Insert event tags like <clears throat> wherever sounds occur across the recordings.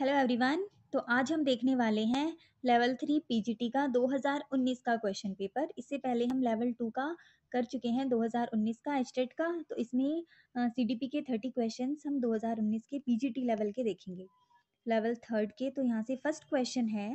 Hello everyone तो आज हम देखने वाले हैं लेवल थ्री पीजीटी का 2019 का क्वेश्चन पेपर इससे पहले हम लेवल टू का कर चुके हैं 2019 का एस्टेट e का तो इसमें सीडीपी के 30 क्वेश्चंस हम 2019 के पीजीटी लेवल के देखेंगे लेवल थर्ड के तो यहाँ से फर्स्ट क्वेश्चन है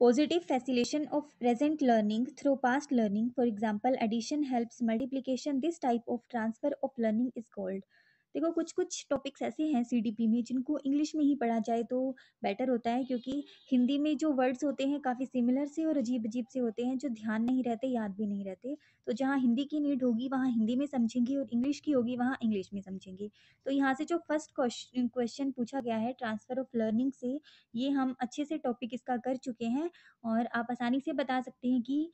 positive facilitation of present learning through past learning for example addition helps multiplication this type of transfer of learning is called देखो कुछ कुछ टॉपिक्स ऐसे हैं सीडीपी में जिनको इंग्लिश में ही पढ़ा जाए तो बेटर होता है क्योंकि हिंदी में जो वर्ड्स होते हैं काफ़ी सिमिलर से और अजीब अजीब से होते हैं जो ध्यान नहीं रहते याद भी नहीं रहते तो जहाँ हिंदी की नीड होगी वहाँ हिंदी में समझेंगे और इंग्लिश की होगी वहाँ इंग्लिश में समझेंगे तो यहाँ से जो फर्स्ट क्वेश्चन पूछा गया है ट्रांसफ़र ऑफ लर्निंग से ये हम अच्छे से टॉपिक इसका कर चुके हैं और आप आसानी से बता सकते हैं कि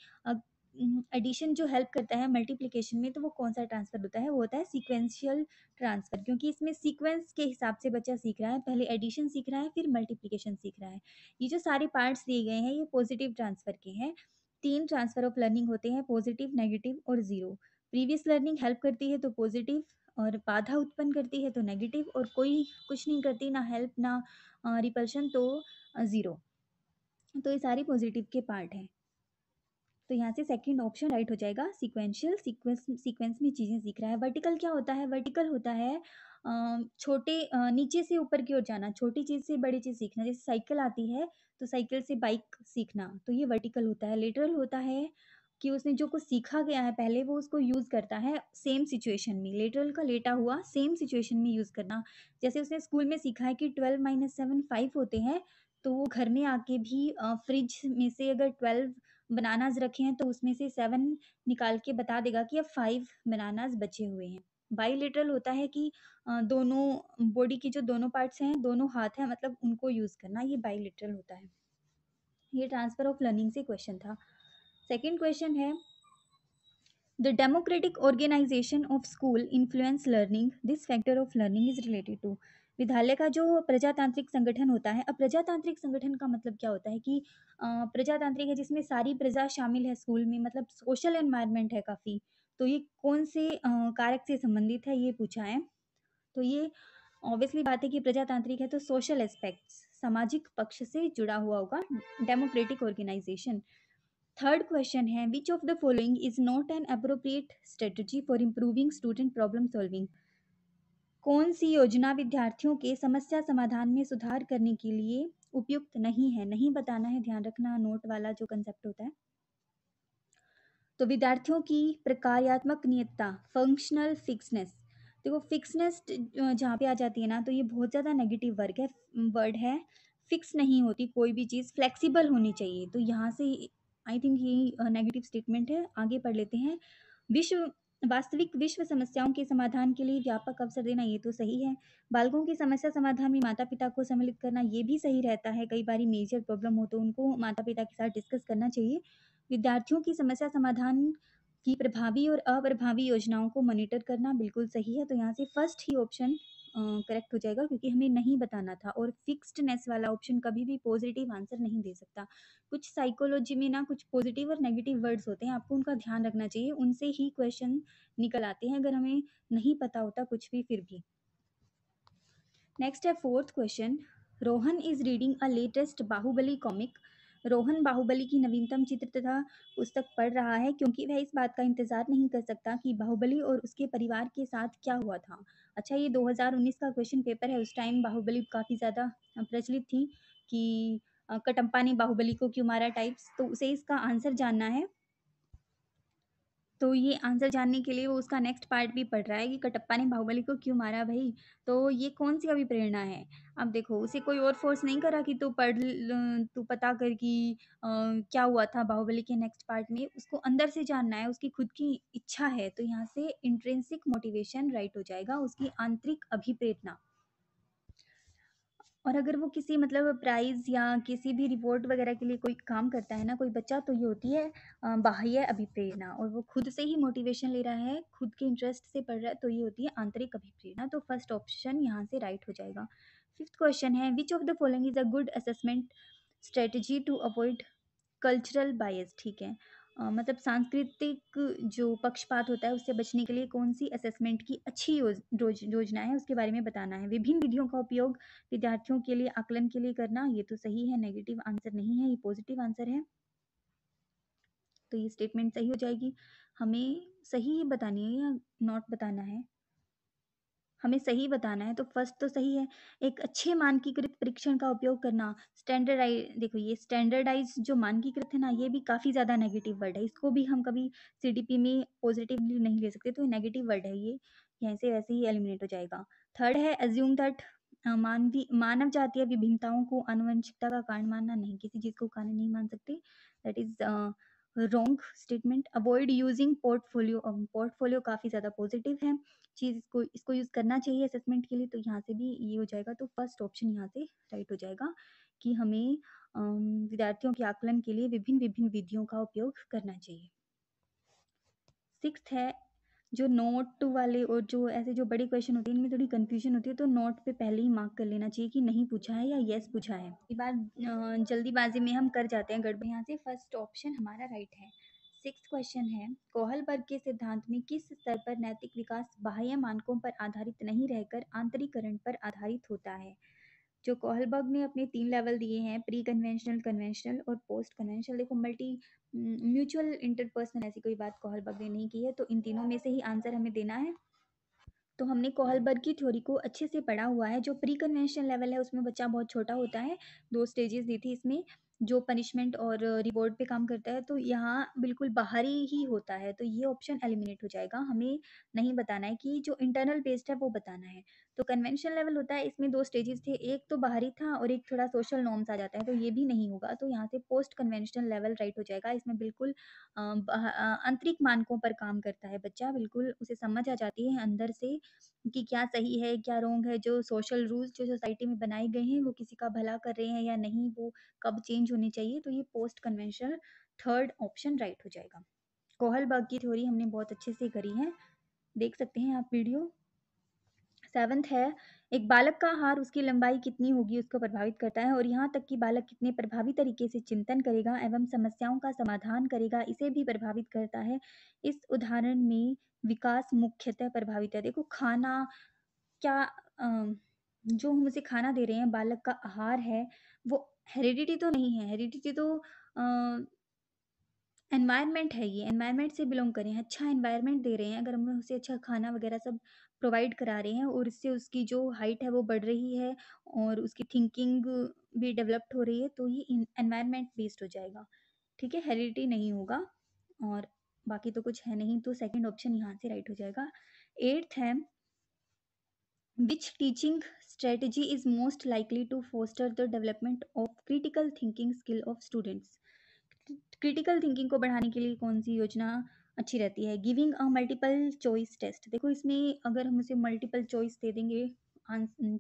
एडिशन जो हेल्प करता है मल्टीप्लिकेशन में तो वो कौन सा ट्रांसफ़र होता है वो होता है सीक्वेंशियल ट्रांसफ़र क्योंकि इसमें सीक्वेंस के हिसाब से बच्चा सीख रहा है पहले एडिशन सीख रहा है फिर मल्टीप्लिकेशन सीख रहा है ये जो सारे पार्ट्स दिए गए हैं ये पॉजिटिव ट्रांसफ़र के हैं तीन ट्रांसफ़र ऑफ लर्निंग होते हैं पॉजिटिव नेगेटिव और ज़ीरो प्रीवियस लर्निंग हेल्प करती है तो पॉजिटिव और बाधा उत्पन्न करती है तो नेगेटिव और कोई कुछ नहीं करती ना हेल्प ना रिपल्शन तो ज़ीरो तो ये सारे पॉजिटिव के पार्ट हैं तो यहाँ से सेकंड ऑप्शन राइट हो जाएगा सिक्वेंशियल सीक्वेंस सीक्वेंस में चीज़ें सीख रहा है वर्टिकल क्या होता है वर्टिकल होता है छोटे नीचे से ऊपर की ओर जाना छोटी चीज़ से बड़ी चीज़ सीखना जैसे साइकिल आती है तो साइकिल से बाइक सीखना तो ये वर्टिकल होता है लेटरल होता है कि उसने जो कुछ सीखा गया है पहले वो उसको यूज़ करता है सेम सिचुएशन में लेटरल का लेटा हुआ सेम सिचुएशन में यूज़ करना जैसे उसने स्कूल में सीखा है कि ट्वेल्व माइनस सेवन फाइव होते हैं तो वो घर में आके भी फ्रिज में से अगर ट्वेल्व बनानाज रखे हैं तो उसमें से सेवन निकाल के बता देगा कि अब फाइव बनानाज बचे हुए हैं बाईलिटरल होता है कि दोनों बॉडी की जो दोनों पार्ट्स हैं दोनों हाथ हैं मतलब उनको यूज़ करना ये बाईलिटरल होता है ये ट्रांसफ़र ऑफ लर्निंग से क्वेश्चन था सेकेंड क्वेश्चन है the democratic organisation of school influence learning this factor of learning is related to विद्यालय का जो प्रजातांत्रिक संगठन होता है अब प्रजातांत्रिक संगठन का मतलब क्या होता है कि प्रजातांत्रिक है जिसमें सारी प्रजा शामिल है स्कूल में मतलब सोशल एनवायरनमेंट है काफ़ी तो ये कौन से कारक से संबंधित है ये पूछा है तो ये ऑब्वियसली बात है कि प्रजातांत्रिक है तो सोशल एस्पेक्ट सामाजिक पक्ष से जुड़ा हुआ होगा डेमोक्रेटिक ऑर्गेनाइजेशन थर्ड क्वेश्चन है which of the following is not an appropriate strategy for improving student problem solving कौन सी योजना विद्यार्थियों के समस्या समाधान में सुधार करने के लिए उपयुक्त नहीं है नहीं बताना है ध्यान रखना नोट वाला जो कंसेप्ट होता है तो विद्यार्थियों की प्रकार्यात्मक नियतता फंक्शनल फिक्सनेस देखो फिक्सनेस जहाँ पे आ जाती है ना तो ये बहुत ज़्यादा नेगेटिव वर्ग है वर्ड है फिक्स नहीं होती कोई भी चीज़ फ्लेक्सिबल होनी चाहिए तो यहाँ से आई थिंक ये नेगेटिव स्टेटमेंट है आगे पढ़ लेते हैं विश्व वास्तविक विश्व समस्याओं के समाधान के लिए व्यापक अवसर देना ये तो सही है बालकों की समस्या समाधान में माता पिता को सम्मिलित करना ये भी सही रहता है कई बार मेजर प्रॉब्लम हो तो उनको माता पिता के साथ डिस्कस करना चाहिए विद्यार्थियों की समस्या समाधान की प्रभावी और अप्रभावी योजनाओं को मॉनिटर करना बिल्कुल सही है तो यहाँ से फर्स्ट ही ऑप्शन करेक्ट हो जाएगा क्योंकि हमें नहीं बताना था और फिक्सडनेस वाला ऑप्शन कभी भी पॉजिटिव आंसर नहीं दे सकता कुछ साइकोलॉजी में ना कुछ पॉजिटिव और नेगेटिव वर्ड्स होते हैं आपको उनका ध्यान रखना चाहिए उनसे ही क्वेश्चन निकल आते हैं अगर हमें नहीं पता होता कुछ भी फिर भी नेक्स्ट है fourth question Rohan is reading a latest Baahubali comic Rohan Baahubali की नवीनतम चित्र तथा पुस्तक पढ़ रहा है क्योंकि वह इस बात का इंतजार नहीं कर सकता कि बाहुबली और उसके परिवार के साथ क्या हुआ था अच्छा ये 2019 का क्वेश्चन पेपर है उस टाइम बाहुबली काफ़ी ज़्यादा प्रचलित थी कि कटम्पा ने बाहुबली को क्यों मारा टाइप्स तो उसे इसका आंसर जानना है तो ये आंसर जानने के लिए वो उसका नेक्स्ट पार्ट भी पढ़ रहा है कि कटप्पा ने बाहुबली को क्यों मारा भाई तो ये कौन सी अभिप्रेरणा है अब देखो उसे कोई और फोर्स नहीं करा कि तू पढ़ तू पता कर कि क्या हुआ था बाहुबली के नेक्स्ट पार्ट में उसको अंदर से जानना है उसकी खुद की इच्छा है तो यहाँ से इंट्रेंसिक मोटिवेशन राइट हो जाएगा उसकी आंतरिक अभिप्रेरणा और अगर वो किसी मतलब प्राइज़ या किसी भी रिपोर्ट वगैरह के लिए कोई काम करता है ना कोई बच्चा तो ये होती है बाह्य अभिप्रेरणा और वो खुद से ही मोटिवेशन ले रहा है खुद के इंटरेस्ट से पढ़ रहा है तो ये होती है आंतरिक अभिप्रेरणा तो फर्स्ट ऑप्शन यहाँ से राइट हो जाएगा फिफ्थ क्वेश्चन है which of the following is a good assessment strategy to avoid cultural bias ठीक है मतलब सांस्कृतिक जो पक्षपात होता है उससे बचने के लिए कौन सी असेसमेंट की अच्छी योजना है उसके बारे में बताना है विभिन्न विधियों का उपयोग विद्यार्थियों के लिए आकलन के लिए करना ये तो सही है नेगेटिव आंसर नहीं है ये पॉजिटिव आंसर है तो ये स्टेटमेंट सही हो जाएगी हमें सही बतानी है या नॉट बताना है हमें सही बताना है तो फर्स्ट तो सही है एक अच्छे मानकीकृत परीक्षण का उपयोग करना स्टैंडर्डाइज देखो ये स्टैंडर्डाइज जो मानकीकृत है ना ये भी काफ़ी ज़्यादा नेगेटिव वर्ड है इसको भी हम कभी सी में पॉजिटिवली नहीं ले सकते तो ये नेगेटिव वर्ड है ये यहाँ से वैसे ही एलिमिनेट हो जाएगा थर्ड है एज्यूम दैट मानवी मानव जातीय विभिन्नताओं को अनुवंशिकता का कारण मानना नहीं किसी चीज़ को कारण नहीं मान सकते that is wrong statement avoid using portfolio portfolio काफ़ी ज़्यादा पॉजिटिव है चीज़ को इसको यूज़ करना चाहिए असेसमेंट के लिए तो यहाँ से भी ये हो जाएगा तो फर्स्ट ऑप्शन यहाँ से राइट हो जाएगा कि हमें um, विद्यार्थियों के आकलन के लिए विभिन्न विभिन्न विधियों का उपयोग करना चाहिए सिक्स है जो नोट वाले और जो ऐसे जो बड़े क्वेश्चन होते हैं इनमें थोड़ी कंफ्यूजन होती है तो नोट पे पहले ही मार्क कर लेना चाहिए कि नहीं पूछा है या येस पूछा है ये बात जल्दीबाजी में हम कर जाते हैं गड़बड़ यहाँ से फर्स्ट ऑप्शन हमारा राइट है सिक्स क्वेश्चन है कोहलबर्ग के सिद्धांत में किस स्तर पर नैतिक विकास बाह्य मानकों पर आधारित नहीं रहकर आंतरिकरण पर आधारित होता है जो कोहलबर्ग ने अपने तीन लेवल दिए हैं प्री कन्वेंशनल कन्वेंशनल और पोस्ट कन्वेंशनल देखो मल्टी म्यूचुअल इंटरपर्सनल ऐसी कोई बात कोहलबर्ग ने नहीं की है तो इन तीनों में से ही आंसर हमें देना है तो हमने कोहलबर्ग की थ्योरी को अच्छे से पढ़ा हुआ है जो प्री कन्वेंशनल लेवल है उसमें बच्चा बहुत छोटा होता है दो स्टेजेस दी थी इसमें जो पनिशमेंट और रिवॉर्ड पे काम करता है तो यहाँ बिल्कुल बाहरी ही होता है तो ये ऑप्शन एलिमिनेट हो जाएगा हमें नहीं बताना है कि जो इंटरनल बेस्ड है वो बताना है तो कन्वेंशन लेवल होता है इसमें दो स्टेजेस थे एक तो बाहरी था और एक थोड़ा सोशल नॉर्म्स आ जाता है तो ये भी नहीं होगा तो यहाँ से पोस्ट कन्वेंशनल लेवल राइट हो जाएगा इसमें बिल्कुल आंतरिक मानकों पर काम करता है बच्चा बिल्कुल उसे समझ आ जाती है अंदर से कि क्या सही है क्या रोंग है जो सोशल रूल्स जो सोसाइटी में बनाए गए हैं वो किसी का भला कर रहे हैं या नहीं वो कब चेंज होनी चाहिए तो ये post conventional third option right हो जाएगा कोहलबर्ग की थ्योरी हमने बहुत अच्छे से करी है देख सकते हैं आप वीडियो सेवन्थ है एक बालक का हार उसकी लंबाई कितनी होगी उसको प्रभावित करता है और यहाँ तक कि बालक कितने प्रभावी तरीके से चिंतन करेगा एवं समस्याओं का समाधान करेगा इसे भी प्रभावित करता है इस उदाहरण में विकास मुख्यतः प्रभावित है देखो खाना क्या जो हम उसे खाना दे रहे हैं बालक का आहार है वो हेरिडिटी तो नहीं है हेरिडिटी तो एनवायरनमेंट है ये एनवायरनमेंट से बिलोंग कर रहे हैं अच्छा एनवायरनमेंट दे रहे हैं अगर हम उसे अच्छा खाना वगैरह सब प्रोवाइड करा रहे हैं और इससे उसकी जो हाइट है वो बढ़ रही है और उसकी थिंकिंग भी डेवलप्ड हो रही है तो ये एनवायरनमेंट बेस्ड हो जाएगा ठीक है हेरिडिटी नहीं होगा और बाकी तो कुछ है नहीं तो सेकेंड ऑप्शन यहाँ से राइट हो जाएगा एट्थ है Which teaching strategy is most likely to foster the development of critical thinking skill of students? Critical thinking को बढ़ाने के लिए कौन सी योजना अच्छी रहती है giving a multiple choice test देखो इसमें अगर हम उसे मल्टीपल चॉइस दे देंगे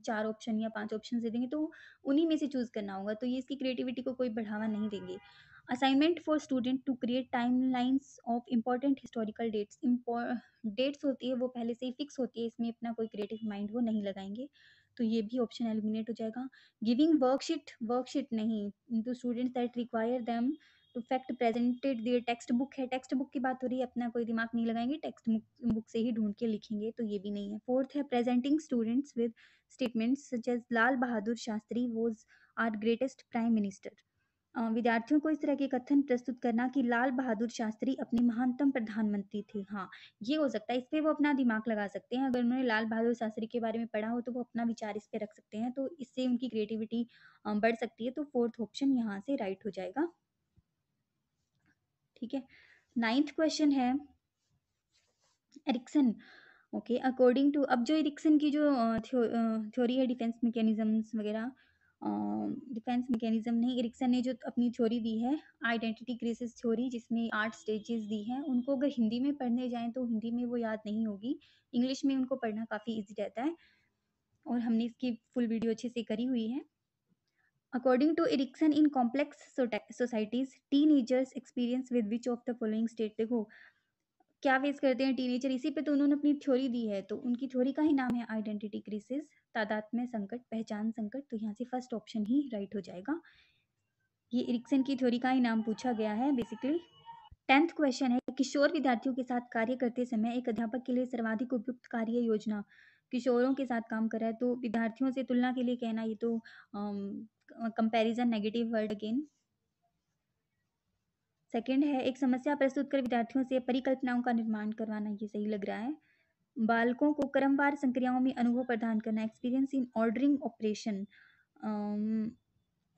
चार ऑप्शन या पांच ऑप्शन दे देंगे तो उन्हीं में से चूज़ करना होगा तो ये इसकी क्रिएटिविटी को कोई बढ़ावा नहीं देंगे assignment for student to create time lines of important historical dates dates होती है वो पहले से ही फिक्स होती है इसमें अपना कोई क्रिएटिव माइंड वो नहीं लगाएंगे तो ये भी ऑप्शन एलिमिनेट हो जाएगा गिविंग वर्कशीट वर्कशीट नहीं to students that require them fact presented दिए टेक्स्ट बुक है टेक्स्ट बुक की बात हो रही है अपना कोई दिमाग नहीं लगाएंगे टेक्स्ट बुक से ही ढूंढ के लिखेंगे तो ये भी नहीं है फोर्थ है presenting students with statements such as Lal Bahadur Shastri was our greatest prime minister विद्यार्थियों को इस तरह के कथन प्रस्तुत करना कि लाल बहादुर शास्त्री अपने महानतम प्रधानमंत्री थे हाँ ये हो सकता है इस पर वो अपना दिमाग लगा सकते हैं अगर उन्होंने लाल बहादुर शास्त्री के बारे में पढ़ा हो तो वो अपना विचार इस पर रख सकते हैं तो इससे उनकी क्रिएटिविटी बढ़ सकती है तो फोर्थ ऑप्शन यहाँ से राइट हो जाएगा ठीक है नाइन्थ क्वेश्चन है एरिक्सन ओके अकॉर्डिंग टू अब जो एरिक्सन की जो थ्योरी है डिफेंस मैकेनिज्म्स वगैरह डिफेंस मैकेनिज्म नहीं एरिक्सन ने जो अपनी थ्योरी दी है आइडेंटिटी क्रिसिस थ्योरी जिसमें आठ स्टेजेस दी हैं उनको अगर हिंदी में पढ़ने जाएं तो हिंदी में वो याद नहीं होगी इंग्लिश में उनको पढ़ना काफ़ी ईजी रहता है और हमने इसकी फुल वीडियो अच्छे से करी हुई है According to Erickson, in complex societies, teenagers experience with which of the following state देखो क्या फेस करते हैं टीनेजर इसी पे तो उन्होंने अपनी थ्योरी दी है तो उनकी थ्योरी का ही नाम है आइडेंटिटी क्रिसिस तादाद में संकट पहचान संकट तो यहाँ से फर्स्ट ऑप्शन ही राइट हो जाएगा ये इरिक्सन की थ्योरी का ही नाम पूछा गया है बेसिकली टेंथ क्वेश्चन है किशोर विद्यार्थियों के साथ कार्य करते समय एक अध्यापक के लिए सर्वाधिक उपयुक्त कार्य योजना किशोरों के साथ काम कर रहा है तो विद्यार्थियों से तुलना के लिए कहना ये तो comparison negative word again second है एक समस्या प्रस्तुत कर विद्यार्थियों से परिकल्पनाओं का निर्माण करवाना ये सही लग रहा है बालकों को क्रमवार संक्रियाओं में अनुभव प्रदान करना experience in ordering operation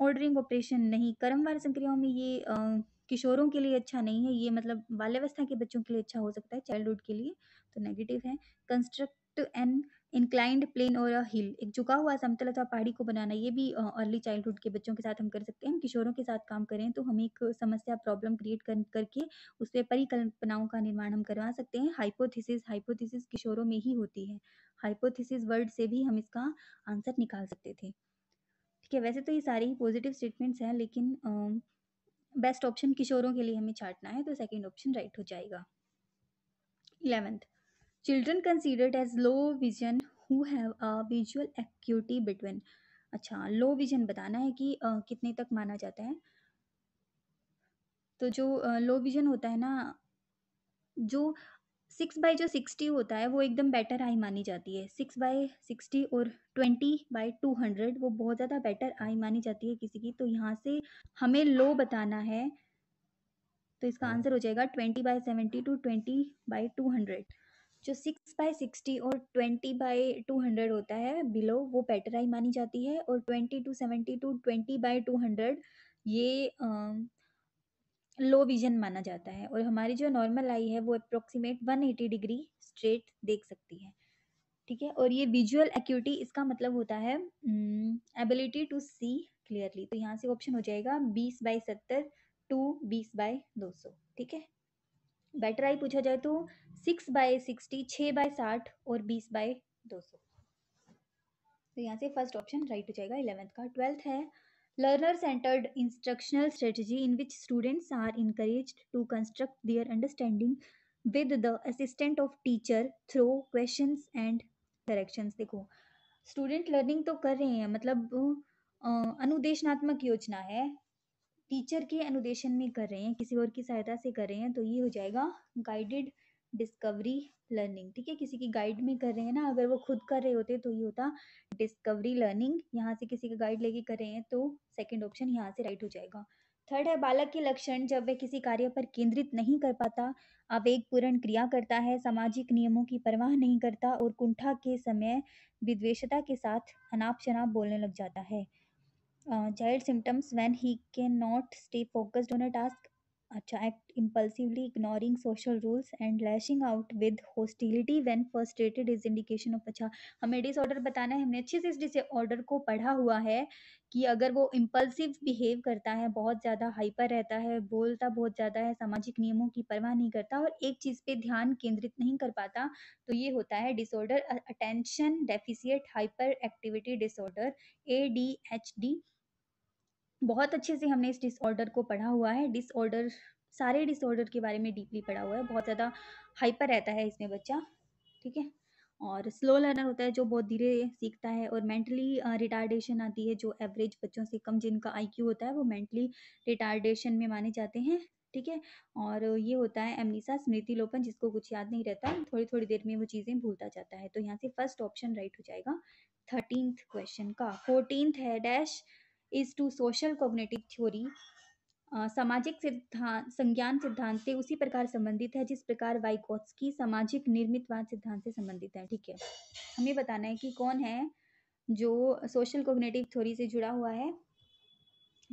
ordering operation नहीं क्रमवार संक्रियाओं में ये uh, किशोरों के लिए अच्छा नहीं है ये मतलब बाल्यावस्था के बच्चों के लिए अच्छा हो सकता है चाइल्डहुड के लिए तो नेगेटिव है कंस्ट्रक्ट एंड इंक्लाइंड प्लेन और हिल एक झुका हुआ समतल अथवा पहाड़ी को बनाना ये भी अर्ली चाइल्डहुड के बच्चों के साथ हम कर सकते हैं हम किशोरों के साथ काम करें तो हम एक समस्या प्रॉब्लम क्रिएट कर, करके उस पर परिकल्पनाओं का निर्माण हम करवा सकते हैं हाइपोथिस हाइपोथिस किशोरों में ही होती है हाइपोथिस वर्ड से भी हम इसका आंसर निकाल सकते थे ठीक है वैसे तो ये सारे ही पॉजिटिव स्टेटमेंट्स हैं लेकिन बेस्ट ऑप्शन किशोरों के लिए हमें छाटना है तो सेकेंड ऑप्शन राइट हो जाएगा eleventh children considered as low vision who have a visual acuity between अच्छा लो विजन बताना है कि अ, कितने तक माना जाता है तो जो लो विजन होता है ना जो सिक्स बाई जो सिक्सटी होता है वो एकदम बेटर आई मानी जाती है सिक्स बाई सिक्सटी और ट्वेंटी बाई टू हंड्रेड वो बहुत ज़्यादा बेटर आई मानी जाती है किसी की तो यहाँ से हमें लो बताना है तो इसका आंसर हाँ। हो जाएगा twenty by seventy to twenty by two hundred जो सिक्स बाय सिक्सटी और ट्वेंटी बाय टू हंड्रेड होता है बिलो वो पेटराई मानी जाती है और twenty to seventy to twenty by two hundred ये लो विजन माना जाता है और हमारी जो नॉर्मल आई है वो approximate one eighty degree straight देख सकती है ठीक है और ये विजुअल एक्यूटी इसका मतलब होता है एबिलिटी टू सी क्लियरली तो यहाँ से ऑप्शन हो जाएगा बीस बाई सत्तर टू बीस बाई दो सौ ठीक है बेटर आई पूछा जाए तो सिक्स बाय सिक्सटी छः बाय साठ और बीस बाय दो सौ तो यहाँ से फर्स्ट ऑप्शन राइट हो जाएगा इलेवेंथ का ट्वेल्थ है learner centred instructional strategy in which students are encourage to construct their understanding with the assistant of teacher through question and directions देखो स्टूडेंट लर्निंग तो कर रहे हैं मतलब अनुदेशनात्मक योजना है टीचर के अनुदेशन में कर रहे हैं किसी और की सहायता से कर रहे हैं तो ये हो जाएगा गाइडेड डिस्कवरी लर्निंग ठीक है किसी की गाइड में कर रहे हैं ना अगर वो खुद कर रहे होते तो ये होता डिस्कवरी लर्निंग यहाँ से किसी का गाइड लेके कर रहे हैं तो सेकेंड ऑप्शन यहाँ से राइट हो जाएगा थर्ड है बालक के लक्षण जब वह किसी कार्य पर केंद्रित नहीं कर पाता पूर्ण क्रिया करता है सामाजिक नियमों की परवाह नहीं करता और कुंठा के समय विद्वेषता के साथ अनाप शनाप बोलने लग जाता है child symptoms when he can not stay focused on a task अच्छा act impulsively ignoring social rules and lashing out with hostility when frustrated is indication of अच्छा हमें डिसऑर्डर बताना है हमने अच्छे से इस डिसऑर्डर को पढ़ा हुआ है कि अगर वो इम्पल्सिव बिहेव करता है बहुत ज़्यादा हाइपर रहता है बोलता बहुत ज़्यादा है सामाजिक नियमों की परवाह नहीं करता और एक चीज़ पे ध्यान केंद्रित नहीं कर पाता तो ये होता है disorder attention deficit hyperactivity disorder A D H D बहुत अच्छे से हमने इस डिसऑर्डर को पढ़ा हुआ है डिसऑर्डर सारे डिसऑर्डर के बारे में डीपली पढ़ा हुआ है बहुत ज़्यादा हाइपर रहता है इसमें बच्चा ठीक है और स्लो लर्नर होता है जो बहुत धीरे सीखता है और मेंटली रिटार्डेशन आती है जो एवरेज बच्चों से कम जिनका आईक्यू होता है वो मेंटली रिटार्डेशन में माने जाते हैं ठीक है और ये होता है एमनीसा स्मृति लोपन जिसको कुछ याद नहीं रहता थोड़ी थोड़ी देर में वो चीज़ें भूलता जाता है तो यहाँ से फर्स्ट ऑप्शन राइट हो जाएगा थर्टीनथ क्वेश्चन का फोर्टीनथ है dash is to social cognitive theory सामाजिक सिद्धांत संज्ञान सिद्धांत से उसी प्रकार संबंधित है जिस प्रकार की सामाजिक निर्मितवाद सिद्धांत से संबंधित है ठीक है हमें बताना है कि कौन है जो सोशल कोग्नेटिव थ्योरी से जुड़ा हुआ है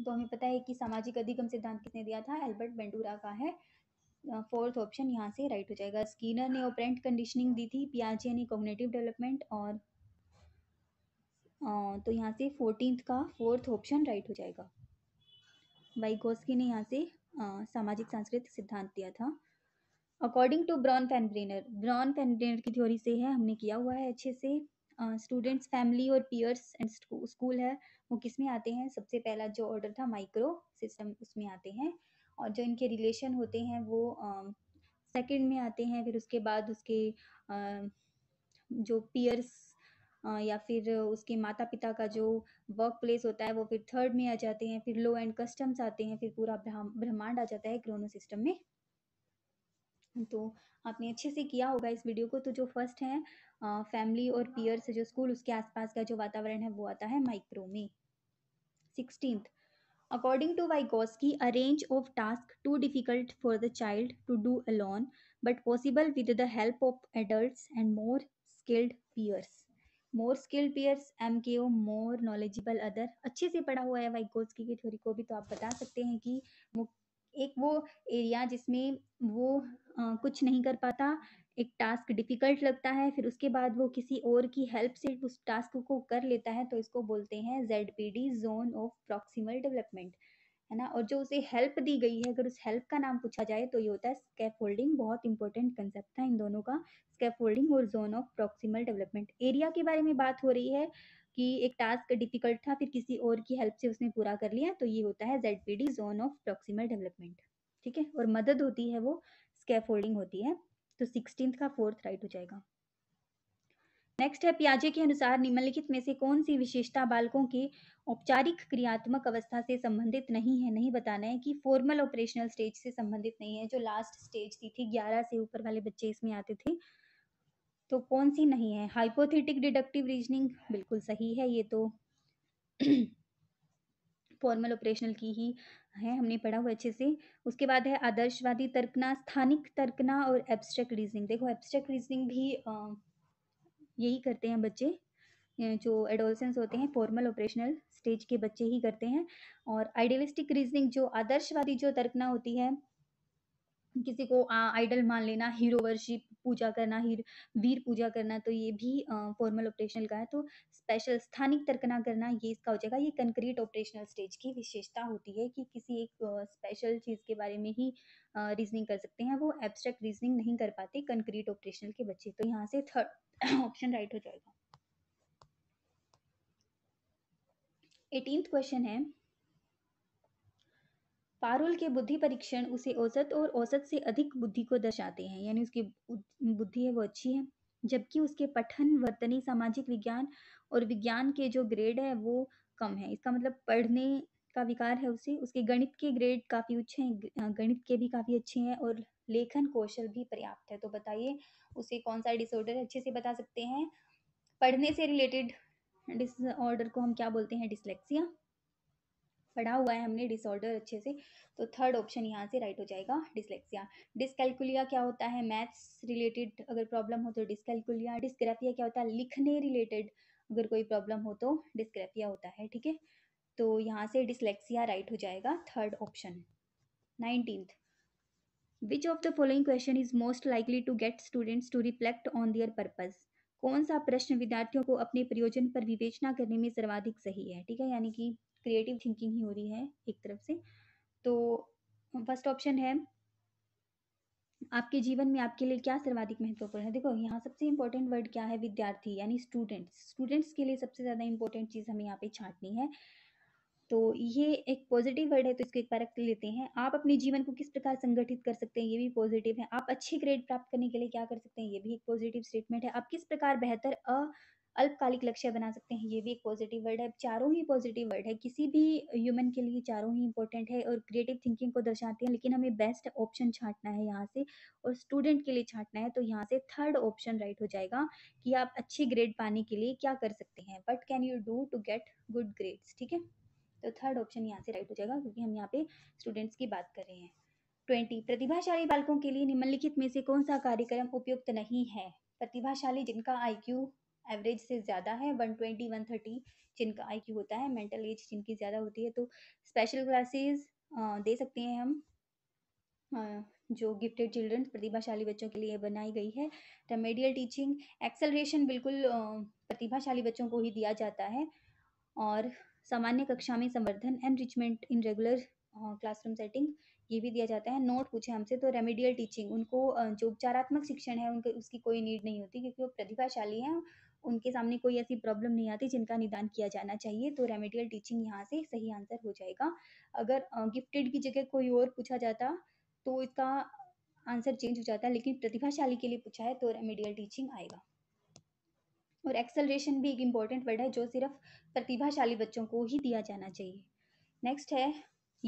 तो हमें पता है कि सामाजिक अधिगम सिद्धांत किसने दिया था एल्बर्ट बेंडूरा का है फोर्थ ऑप्शन यहाँ से राइट हो जाएगा स्कीनर ने ओपरेंट कंडीशनिंग दी थी पियाजे ने कोग्नेटिव डेवलपमेंट और तो यहाँ से फोर्टीन का फोर्थ ऑप्शन राइट हो जाएगा वाइगोस्की ने यहाँ से सामाजिक सांस्कृतिक सिद्धांत दिया था according to Bronfenbrenner Bronfenbrenner की थ्योरी से है हमने किया हुआ है अच्छे से स्टूडेंट्स फैमिली और पियर्स एंड स्कूल है वो किस में आते हैं सबसे पहला जो ऑर्डर था माइक्रो सिस्टम उसमें आते हैं और जो इनके रिलेशन होते हैं वो सेकंड में आते हैं फिर उसके बाद उसके uh, जो पियर्स या फिर उसके माता पिता का जो वर्क प्लेस होता है वो फिर थर्ड में आ जाते हैं फिर लो एंड कस्टम्स आते हैं फिर पूरा ब्रह्मांड आ जाता है क्रोनो सिस्टम में तो आपने अच्छे से किया होगा इस वीडियो को तो जो फर्स्ट है फैमिली और पीयर्स जो स्कूल उसके आसपास का जो वातावरण है वो आता है माइक्रो में सिक्सटींथ टू to Vygotsky, की range of task too difficult for the child to do alone but possible with the help of adult and more skilled peers more skilled peers M K O more knowledgeable other अच्छे से पढ़ा हुआ है वाइकोस्की की theory को भी तो आप बता सकते हैं कि वो एक वो एरिया जिसमें वो आ, कुछ नहीं कर पाता एक टास्क डिफिकल्ट लगता है फिर उसके बाद वो किसी और की हेल्प से उस टास्क को कर लेता है तो इसको बोलते हैं Z P D zone of proximal development है ना और जो उसे हेल्प दी गई है अगर उस हेल्प का नाम पूछा जाए तो ये होता है होल्डिंग बहुत इंपॉर्टेंट कंसेप्ट था इन दोनों का होल्डिंग और zone of proximal development area के बारे में बात हो रही है कि एक टास्क डिफिकल्ट था फिर किसी और की हेल्प से उसने पूरा कर लिया तो ये होता है Z zone of proximal development ठीक है और मदद होती है वो स्केफ होल्डिंग होती है तो सिक्सटीन का फोर्थ राइट हो जाएगा नेक्स्ट है पियाजे के अनुसार निम्नलिखित में से कौन सी विशेषता बालकों की औपचारिक क्रियात्मक अवस्था से संबंधित नहीं है नहीं बताना है कि फॉर्मल ऑपरेशनल स्टेज से संबंधित नहीं है जो लास्ट स्टेज थी थी ग्यारह से ऊपर वाले बच्चे इसमें आते थे तो कौन सी नहीं है हाइपोथेटिक डिडक्टिव रीजनिंग बिल्कुल सही है ये तो फॉर्मल ऑपरेशनल की ही है हमने पढ़ा हुआ अच्छे से उसके बाद है आदर्शवादी तर्कना स्थानिक तर्कना और एब्स्ट्रैक्ट रीजनिंग देखो एब्स्ट्रैक्ट रीजनिंग भी आ, यही करते हैं बच्चे जो एडोलसेंस होते हैं फॉर्मल ऑपरेशनल स्टेज के बच्चे ही करते हैं और आइडियलिस्टिक रीजनिंग जो आदर्शवादी जो तर्कना होती है किसी को आइडल मान लेना हीरो वर्शिप पूजा करना हीर वीर पूजा करना तो ये भी फॉर्मल ऑपरेशनल का है तो स्पेशल स्थानिक तर्कना करना ये इसका हो जाएगा ये कंक्रीट ऑपरेशनल स्टेज की विशेषता होती है कि किसी एक स्पेशल चीज़ के बारे में ही रीजनिंग कर सकते हैं वो एब्स्ट्रैक्ट रीजनिंग नहीं कर पाते कंक्रीट ऑपरेशनल के बच्चे तो यहाँ से थर्ड ऑप्शन राइट हो जाएगा एटीन क्वेश्चन है पारुल के बुद्धि परीक्षण उसे औसत और औसत से अधिक बुद्धि को दर्शाते हैं यानी उसकी बुद्धि है वो अच्छी है जबकि उसके पठन वर्तनी सामाजिक विज्ञान और विज्ञान के जो ग्रेड है वो कम है इसका मतलब पढ़ने का विकार है उसे उसके गणित के ग्रेड काफ़ी उच्च हैं हाँ, गणित के भी काफ़ी अच्छे हैं और लेखन कौशल भी पर्याप्त है तो बताइए उसे कौन सा डिसऑर्डर अच्छे से बता सकते हैं पढ़ने से रिलेटेड डिसऑर्डर को हम क्या बोलते हैं डिसलेक्सिया पढ़ा हुआ है हमने डिसऑर्डर अच्छे से तो थर्ड ऑप्शन यहाँ से राइट हो जाएगा डिसलेक्सिया डिसकैलकुलिया क्या होता है मैथ्स रिलेटेड अगर प्रॉब्लम हो तो डिसकैलकुलिया डिस्ग्राफिया क्या होता है लिखने रिलेटेड अगर कोई प्रॉब्लम हो तो डिस्ग्राफिया होता है ठीक है तो यहाँ से डिसलेक्सिया राइट हो जाएगा third option nineteenth which of the following question is most likely to get students to reflect on their purpose कौन सा प्रश्न विद्यार्थियों को अपने प्रयोजन पर विवेचना करने में सर्वाधिक सही है ठीक है यानी कि क्रिएटिव थिंकिंग ही हो रही है एक तरफ से तो फर्स्ट ऑप्शन है आपके जीवन में आपके लिए क्या सर्वाधिक महत्वपूर्ण है देखो यहाँ सबसे इम्पोर्टेंट वर्ड क्या है विद्यार्थी यानी स्टूडेंट्स स्टूडेंट्स के लिए सबसे ज़्यादा इम्पोर्टेंट चीज़ हमें यहाँ पे छाटनी है तो ये एक पॉजिटिव वर्ड है तो इसको एक बार लेते हैं आप अपने जीवन को किस प्रकार संगठित कर सकते हैं ये भी पॉजिटिव है आप अच्छे ग्रेड प्राप्त करने के लिए क्या कर सकते हैं ये भी एक पॉजिटिव स्टेटमेंट है आप किस प्रकार बेहतर अल्पकालिक लक्ष्य बना सकते हैं ये भी एक पॉजिटिव वर्ड है चारों ही पॉजिटिव वर्ड है किसी भी ह्यूमन के लिए चारों ही इंपॉर्टेंट है और क्रिएटिव थिंकिंग को दर्शाते हैं लेकिन हमें बेस्ट ऑप्शन छांटना है यहाँ से और स्टूडेंट के लिए छांटना है तो यहाँ से थर्ड ऑप्शन राइट हो जाएगा कि आप अच्छे ग्रेड पाने के लिए क्या कर सकते हैं what can you do to get good grades ठीक है तो थर्ड ऑप्शन यहाँ से राइट हो जाएगा क्योंकि हम यहाँ पे स्टूडेंट्स की बात कर रहे हैं ट्वेंटी प्रतिभाशाली बालकों के लिए निम्नलिखित में से कौन सा कार्यक्रम उपयुक्त नहीं है प्रतिभाशाली जिनका आईक्यू एवरेज से ज़्यादा है वन ट्वेंटी वन थर्टी जिनका आई क्यू होता है मेंटल एज जिनकी ज़्यादा होती है तो स्पेशल क्लासेस दे सकते हैं हम जो गिफ्टेड चिल्ड्रन प्रतिभाशाली बच्चों के लिए बनाई गई है रेमेडियल टीचिंग एक्सेलरेशन बिल्कुल प्रतिभाशाली बच्चों को ही दिया जाता है और सामान्य कक्षा में संवर्धन enrichment in regular classroom setting ये भी दिया जाता है नोट पूछे हमसे तो रेमेडियल टीचिंग उनको जो उपचारात्मक शिक्षण है उनके उसकी कोई नीड नहीं होती क्योंकि वो प्रतिभाशाली हैं उनके सामने कोई ऐसी प्रॉब्लम नहीं आती जिनका निदान किया जाना चाहिए तो रेमेडियल टीचिंग यहाँ से सही आंसर हो जाएगा अगर गिफ्टेड की जगह कोई और पूछा जाता तो इसका आंसर चेंज हो जाता है लेकिन प्रतिभाशाली के लिए पूछा है तो रेमेडियल टीचिंग आएगा और एक्सेलरेशन भी एक इम्पॉर्टेंट वर्ड है जो सिर्फ प्रतिभाशाली बच्चों को ही दिया जाना चाहिए नेक्स्ट है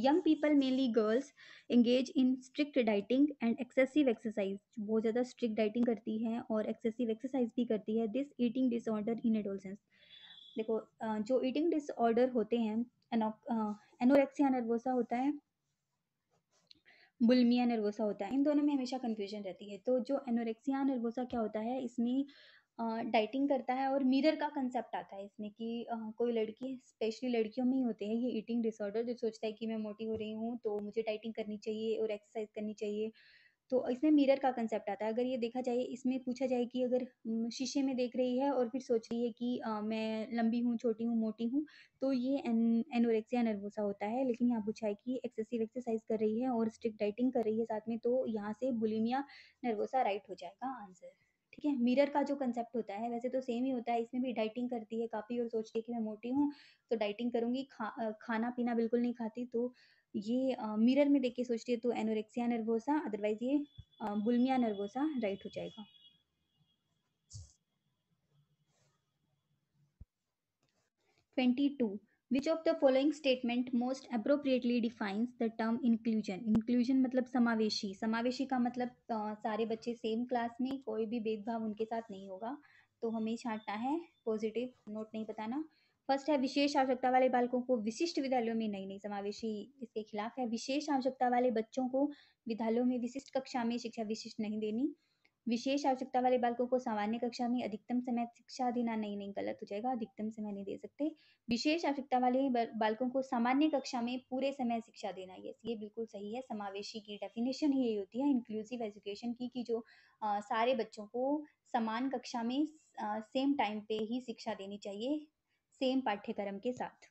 young people mainly girls engage in strict dieting and excessive exercise बहुत ज़्यादा स्ट्रिक्ट डाइटिंग करती है और एक्सेसिव एक्सरसाइज भी करती है this eating disorder in adolescence देखो जो ईटिंग डिसऑर्डर होते हैं एनोरेक्सिया नर्वोसा होता है बुलमिया नर्वोसा होता है इन दोनों में हमेशा कन्फ्यूजन रहती है तो जो एनोरेक्सिया नर्वोसा क्या होता है इसमें डाइटिंग करता है और मिरर का कंसेप्ट आता है इसमें कि कोई लड़की स्पेशली लड़कियों में ही होते हैं ये ईटिंग डिसऑर्डर जो सोचता है कि मैं मोटी हो रही हूँ तो मुझे डाइटिंग करनी चाहिए और एक्सरसाइज करनी चाहिए। तो इसमें मिरर का कंसेप्ट आता है अगर ये देखा जाए इसमें पूछा जाए कि अगर शीशे में देख रही है और फिर सोच रही है कि आ, मैं लंबी हूँ, छोटी हूँ, मोटी हूँ तो ये एन एनोरेक्सिया नर्वोसा होता है। लेकिन यहाँ पूछा है कि एक्सेसिव एक्सरसाइज कर रही है और स्ट्रिक्ट डाइटिंग कर रही है साथ में तो यहाँ से बुलिमिया नर्वोसा राइट हो जाएगा आंसर। ठीक है मिरर का जो कंसेप्ट होता है वैसे तो सेम ही होता है इसमें भी डाइटिंग करती है काफ़ी और सोचती है कि मैं मोटी हूँ तो डाइटिंग करूंगी खा खाना पीना बिल्कुल नहीं खाती तो ये मिरर में देख के सोचती है तो एनोरेक्सिया नर्वोसा अदरवाइज ये बुलमिया नर्वोसा राइट हो जाएगा twenty two which of the following statement most appropriately defines the term inclusion inclusion मतलब समावेशी समावेशी का मतलब आ, सारे बच्चे सेम क्लास में कोई भी भेदभाव उनके साथ नहीं होगा तो हमें छाटना है पॉजिटिव नोट नहीं बताना फर्स्ट है विशेष आवश्यकता वाले बालकों को विशिष्ट विद्यालयों में नहीं नहीं समावेशी इसके खिलाफ है विशेष आवश्यकता वाले बच्चों को विद्यालयों में विशिष्ट कक्षा में शिक्षा विशिष्ट नहीं देनी विशेष आवश्यकता वाले बालकों को सामान्य कक्षा में अधिकतम समय शिक्षा देना नहीं नहीं गलत हो जाएगा अधिकतम समय नहीं दे सकते विशेष आवश्यकता वाले बालकों को सामान्य कक्षा में पूरे समय शिक्षा देना यस ये बिल्कुल सही है समावेशी की डेफिनेशन ही यही होती है इंक्लूसिव एजुकेशन की कि जो आ, सारे बच्चों को समान कक्षा में आ, सेम टाइम पे ही शिक्षा देनी चाहिए सेम पाठ्यक्रम के साथ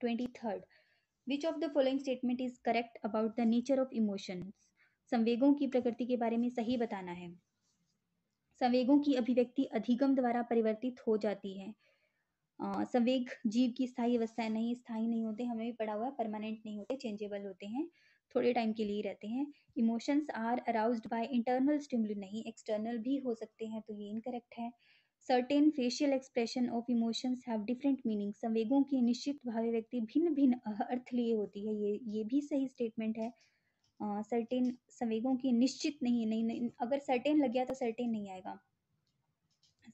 twenty third which of the following statement is correct about the nature of emotions संवेगों की प्रकृति के बारे में सही बताना है संवेगों की अभिव्यक्ति अधिगम द्वारा परिवर्तित हो जाती है संवेग जीव की स्थायी अवस्थाएं नहीं स्थायी नहीं होते हमें भी पढ़ा हुआ परमानेंट नहीं होते चेंजेबल होते हैं थोड़े टाइम के लिए रहते हैं emotions are arouse by internal stimuli नहीं एक्सटर्नल भी हो सकते हैं तो ये इनकरेक्ट है certain facial expression of emotions have different meaning संवेगों की निश्चित भावी व्यक्ति भिन्न भिन्न अर्थ लिए होती है ये ये भी सही स्टेटमेंट है सर्टेन संवेगों की निश्चित नहीं नहीं, अगर सर्टेन लग गया तो सर्टेन नहीं आएगा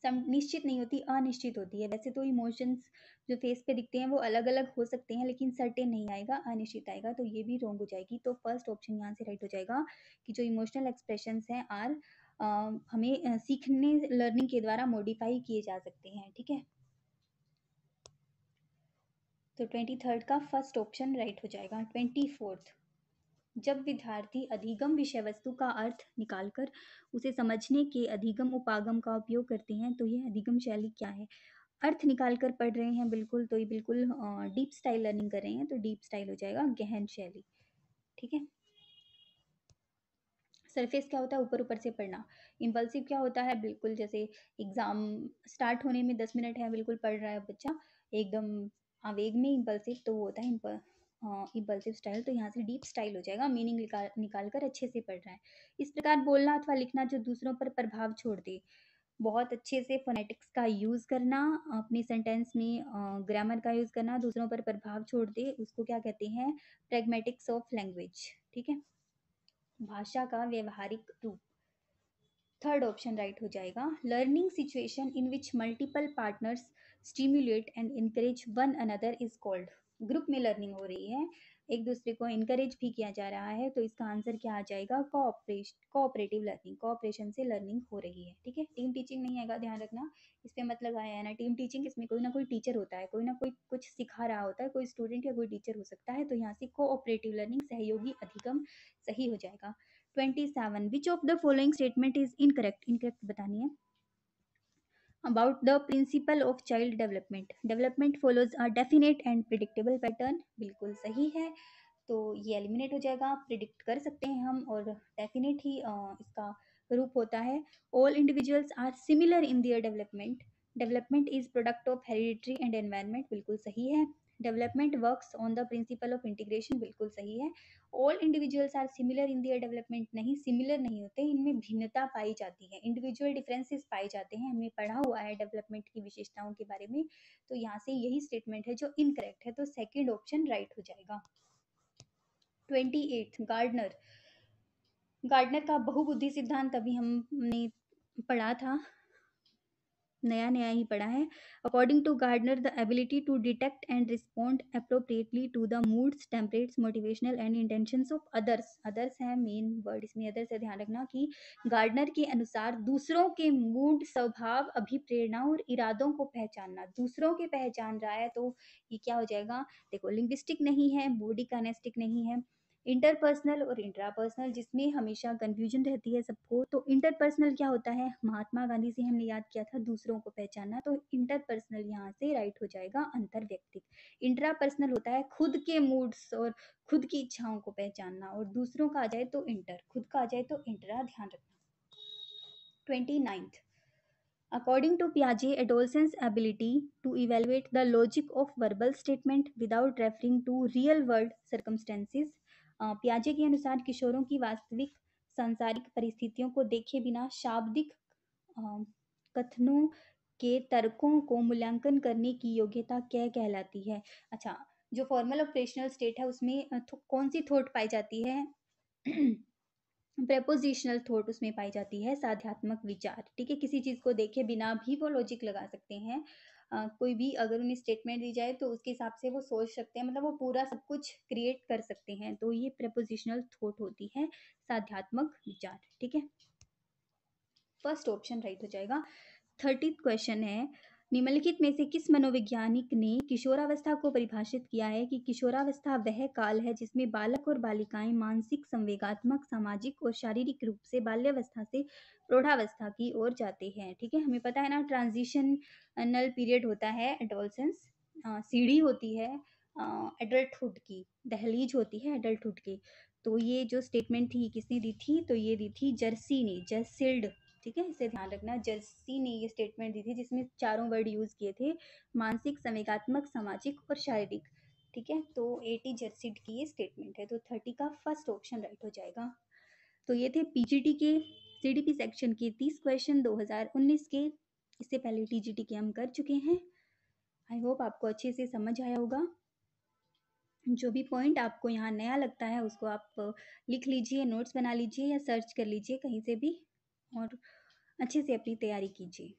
सम निश्चित नहीं होती अनिश्चित होती है वैसे तो इमोशंस जो फेस पे दिखते हैं वो अलग अलग हो सकते हैं लेकिन सर्टेन नहीं आएगा अनिश्चित आएगा तो ये भी रॉन्ग हो जाएगी तो फर्स्ट ऑप्शन यहाँ से राइट हो जाएगा कि जो इमोशनल एक्सप्रेशन हैं आर हमें सीखने लर्निंग के द्वारा मॉडिफाई किए जा सकते हैं ठीक है तो ट्वेंटी थर्ड का फर्स्ट ऑप्शन राइट हो जाएगा ट्वेंटी फोर्थ जब विद्यार्थी अधिगम विषय वस्तु का अर्थ निकालकर उसे समझने के अधिगम उपागम का उपयोग करते हैं तो यह अधिगम शैली क्या है अर्थ निकाल कर पढ़ रहे हैं बिल्कुल तो ये बिल्कुल डीप स्टाइल लर्निंग कर रहे हैं तो डीप स्टाइल हो जाएगा गहन शैली ठीक है सरफेस क्या होता है ऊपर ऊपर से पढ़ना इम्पल्सिव क्या होता है बिल्कुल जैसे एग्ज़ाम स्टार्ट होने में दस मिनट है बिल्कुल पढ़ रहा है बच्चा एकदम आवेग में इम्पल्सिव तो वो होता है इम्पल्सिव हाँ, स्टाइल तो यहाँ से डीप स्टाइल हो जाएगा मीनिंग निकाल निकाल कर अच्छे से पढ़ रहा है इस प्रकार बोलना अथवा लिखना जो दूसरों पर प्रभाव छोड़ दे बहुत अच्छे से फोनेटिक्स का यूज़ करना अपने सेंटेंस में ग्रामर का यूज़ करना दूसरों पर प्रभाव छोड़ दे उसको क्या कहते हैं प्रेगमेटिक्स ऑफ लैंग्वेज ठीक है भाषा का व्यवहारिक रूप थर्ड ऑप्शन राइट हो जाएगा learning situation in which multiple partners stimulate and encourage one another is called group में लर्निंग हो रही है एक दूसरे को इनकरेज भी किया जा रहा है तो इसका आंसर क्या आ जाएगा कोऑपरेटिव लर्निंग कोऑपरेशन से लर्निंग हो रही है ठीक है टीम टीचिंग नहीं आएगा ध्यान रखना इस पर मतलब आया है ना टीम टीचिंग इसमें कोई ना कोई टीचर होता है कोई ना कोई कुछ सिखा रहा होता है कोई स्टूडेंट या कोई टीचर हो सकता है तो यहाँ से कोऑपरेटिव लर्निंग सहयोगी अधिगम सही हो जाएगा twenty seven which of the following statement is incorrect incorrect बतानी है about the principle of child development development follows a definite and predictable pattern बिल्कुल सही है तो ये एलिमिनेट हो जाएगा प्रिडिक्ट कर सकते हैं हम और डेफिनेट ही इसका रूप होता है all individuals are similar in their development development is product of heredity and environment बिल्कुल सही है development works on the principle of integration बिल्कुल सही है all individuals are similar in their development नहीं सिमिलर नहीं होते इनमें भिन्नता पाई जाती है इंडिविजुअल डिफरेंसेस पाए जाते हैं हमें पढ़ा हुआ है डेवलपमेंट की विशेषताओं के बारे में तो यहाँ से यही स्टेटमेंट है जो इनकरेक्ट है तो सेकेंड ऑप्शन राइट हो जाएगा ट्वेंटी एट गार्डनर गार्डनर का बहुबुद्धि सिद्धांत अभी हमने पढ़ा था नया नया ही पढ़ा है according to Gardner the ability to detect and respond appropriately to the moods temperaments motivational and intentions of others others है मेन वर्ड इसमें अदर्स है ध्यान रखना कि गार्डनर के अनुसार दूसरों के मूड स्वभाव अभिप्रेरणा और इरादों को पहचानना दूसरों के पहचान रहा है तो ये क्या हो जाएगा देखो लिंग्विस्टिक नहीं है बॉडी कानेस्टिक नहीं है इंटरपर्सनल और इंट्रापर्सनल जिसमें हमेशा कन्फ्यूजन रहती है सबको तो इंटरपर्सनल क्या होता है महात्मा गांधी से हमने याद किया था दूसरों को पहचानना तो इंटरपर्सनल यहाँ से राइट हो जाएगा अंतर व्यक्तिक इंट्रापर्सनल होता है खुद के मूड्स और खुद की इच्छाओं को पहचानना और दूसरों का आ जाए तो इंटर खुद का आ जाए तो इंटरा ध्यान रखना twenty ninth According to Piaget, adolescents' ability to evaluate the logic of verbal statement without referring to real world circumstances प्याजे के अनुसार किशोरों की वास्तविक सांसारिक परिस्थितियों को देखे बिना शाब्दिक कथनों के तर्कों को मूल्यांकन करने की योग्यता क्या कहलाती है अच्छा जो फॉर्मल ऑपरेशनल स्टेट है उसमें कौन सी थॉट पाई जाती है प्रपोजिशनल <clears throat> थॉट उसमें पाई जाती है साध्यात्मक विचार ठीक है किसी चीज़ को देखे बिना भी वो लॉजिक लगा सकते हैं कोई भी अगर उन्हें स्टेटमेंट दी जाए तो उसके हिसाब से वो सोच सकते हैं मतलब वो पूरा सब कुछ क्रिएट कर सकते हैं तो ये प्रपोजिशनल थॉट होती है साध्यात्मक विचार ठीक है फर्स्ट ऑप्शन राइट हो जाएगा थर्टीथ क्वेश्चन है निम्नलिखित में से किस मनोवैज्ञानिक ने किशोरावस्था को परिभाषित किया है कि किशोरावस्था वह काल है जिसमें बालक और बालिकाएं मानसिक संवेगात्मक सामाजिक और शारीरिक रूप से बाल्यावस्था से प्रौढ़ावस्था की ओर जाते हैं ठीक है हमें पता है ना ट्रांजिशन नल पीरियड होता है एडोलसेंस सीढ़ी होती है एडल्टहुड की दहलीज होती है एडल्टहुड की तो ये जो स्टेटमेंट थी किसने दी थी तो ये दी थी जर्सी ने जर्सिल्ड ठीक है इसे ध्यान रखना जर्सी ने ये स्टेटमेंट दी थी जिसमें चारों वर्ड यूज किए थे मानसिक संवेगात्मक सामाजिक और शारीरिक ठीक है तो एटी जर्सिड की ये स्टेटमेंट है तो थर्टी का फर्स्ट ऑप्शन राइट हो जाएगा तो ये थे पीजीटी के सीडीपी सेक्शन के तीस क्वेश्चन 2019 के इससे पहले टीजीटी के हम कर चुके हैं आई होप आपको अच्छे से समझ आया होगा जो भी पॉइंट आपको यहाँ नया लगता है उसको आप लिख लीजिए नोट्स बना लीजिए या सर्च कर लीजिए कहीं से भी और अच्छे से अपनी तैयारी कीजिए